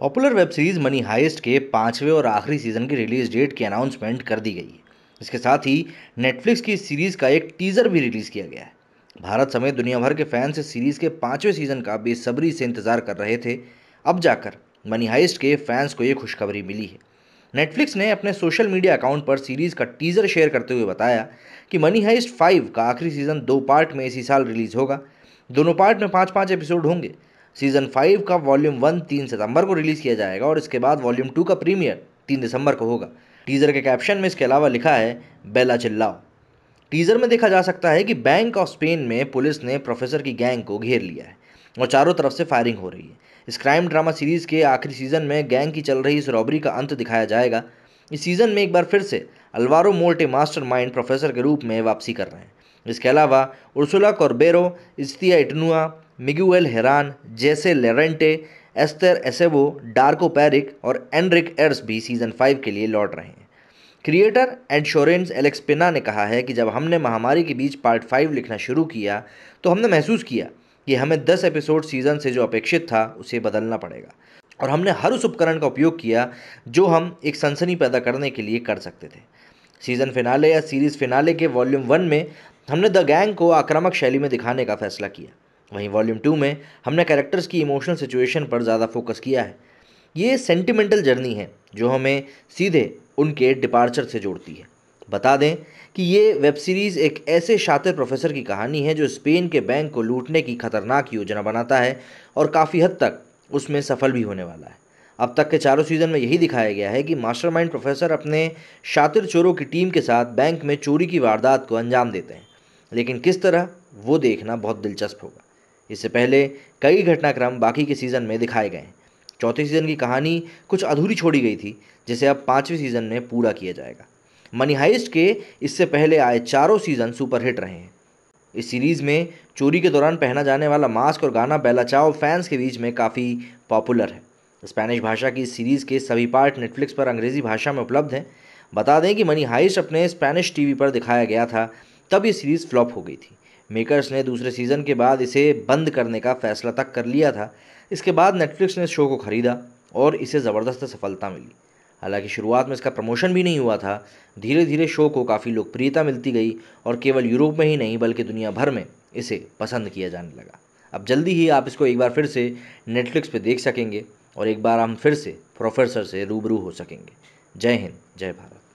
popular web series money heist के पांचवें और आखिरी सीजन की रिलीज डेट की अनाउंसमेंट कर दी गई है इसके साथ ही नेटफ्लिक्स की इस सीरीज का एक टीजर भी रिलीज किया गया है भारत समेत दुनिया भर के फैंस इस सीरीज के पांचवें सीजन का बेसब्री से इंतजार कर रहे थे अब जाकर मनी हाइस्ट के फैंस को ये खुशखबरी मिली है नेटफ्लिक्स ने अपने सोशल मीडिया अकाउंट पर सीरीज का टीजर शेयर करते हुए बताया कि मनी हाइस्ट फाइव का आखिरी सीजन दो पार्ट में इसी साल रिलीज होगा दोनों पार्ट में पाँच पाँच एपिसोड होंगे सीज़न फाइव का वॉल्यूम वन तीन सितंबर को रिलीज़ किया जाएगा और इसके बाद वॉल्यूम टू का प्रीमियर तीन दिसंबर को होगा टीज़र के कैप्शन में इसके अलावा लिखा है बेला चिल्लाओ टीज़र में देखा जा सकता है कि बैंक ऑफ स्पेन में पुलिस ने प्रोफेसर की गैंग को घेर लिया है और चारों तरफ से फायरिंग हो रही है इस क्राइम ड्रामा सीरीज़ के आखिरी सीज़न में गैंग की चल रही इस रॉबरी का अंत दिखाया जाएगा इस सीज़न में एक बार फिर से अलवारो मोल्टे माइंड प्रोफेसर के रूप में वापसी कर रहे हैं इसके अलावा उर्सुला कॉर्बेरो इस्तिया इटनुआ मिगुएल हेरान जैसे लेरेंटे एस्तर एसेबो डार्को पैरिक और एनरिक एर्स भी सीज़न फाइव के लिए लौट रहे हैं क्रिएटर एंड शोरेंस एलेक्स पिना ने कहा है कि जब हमने महामारी के बीच पार्ट फाइव लिखना शुरू किया तो हमने महसूस किया कि हमें दस एपिसोड सीज़न से जो अपेक्षित था उसे बदलना पड़ेगा और हमने हर उस उपकरण का उपयोग किया जो हम एक सनसनी पैदा करने के लिए कर सकते थे सीज़न फिनाले या सीरीज़ फिनाले के वॉल्यूम वन में हमने द गैंग को आक्रामक शैली में दिखाने का फैसला किया वहीं वॉल्यूम टू में हमने कैरेक्टर्स की इमोशनल सिचुएशन पर ज़्यादा फोकस किया है ये सेंटिमेंटल जर्नी है जो हमें सीधे उनके डिपार्चर से जोड़ती है बता दें कि ये वेब सीरीज़ एक ऐसे शातिर प्रोफेसर की कहानी है जो स्पेन के बैंक को लूटने की खतरनाक योजना बनाता है और काफ़ी हद तक उसमें सफल भी होने वाला है अब तक के चारों सीज़न में यही दिखाया गया है कि मास्टरमाइंड प्रोफेसर अपने शातिर चोरों की टीम के साथ बैंक में चोरी की वारदात को अंजाम देते हैं लेकिन किस तरह वो देखना बहुत दिलचस्प होगा इससे पहले कई घटनाक्रम बाकी के सीज़न में दिखाए गए चौथे सीज़न की कहानी कुछ अधूरी छोड़ी गई थी जिसे अब पाँचवें सीज़न में पूरा किया जाएगा मनी हाइस्ट के इससे पहले आए चारों सीज़न सुपरहिट रहे हैं इस सीरीज़ में चोरी के दौरान पहना जाने वाला मास्क और गाना बेलाचाओ फैंस के बीच में काफ़ी पॉपुलर है स्पेनिश भाषा की इस सीरीज़ के सभी पार्ट नेटफ्लिक्स पर अंग्रेज़ी भाषा में उपलब्ध हैं बता दें कि मनी हाइस्ट अपने स्पेनिश टीवी पर दिखाया गया था तब ये सीरीज़ फ्लॉप हो गई थी मेकर्स ने दूसरे सीज़न के बाद इसे बंद करने का फैसला तक कर लिया था इसके बाद नेटफ्लिक्स ने इस शो को ख़रीदा और इसे ज़बरदस्त सफलता मिली हालांकि शुरुआत में इसका प्रमोशन भी नहीं हुआ था धीरे धीरे शो को काफ़ी लोकप्रियता मिलती गई और केवल यूरोप में ही नहीं बल्कि दुनिया भर में इसे पसंद किया जाने लगा अब जल्दी ही आप इसको एक बार फिर से नेटफ्लिक्स पर देख सकेंगे और एक बार हम फिर से प्रोफेसर से रूबरू हो सकेंगे जय हिंद जय भारत